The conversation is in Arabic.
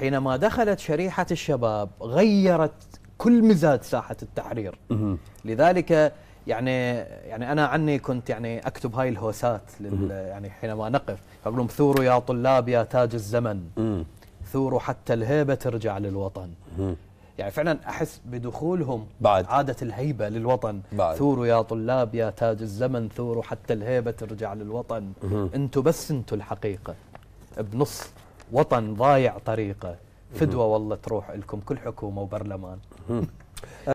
حينما دخلت شريحة الشباب غيرت كل مزاج ساحة التحرير لذلك يعني يعني انا عني كنت يعني اكتب هاي الهوسات لل يعني حينما نقف اقول ثوروا يا طلاب يا تاج الزمن ثوروا حتى الهيبه ترجع للوطن يعني فعلا احس بدخولهم بعد عاده الهيبه للوطن بعد ثوروا يا طلاب يا تاج الزمن ثوروا حتى الهيبه ترجع للوطن انتم بس انتم الحقيقه بنص وطن ضايع طريقه فدوه والله تروح لكم كل حكومه وبرلمان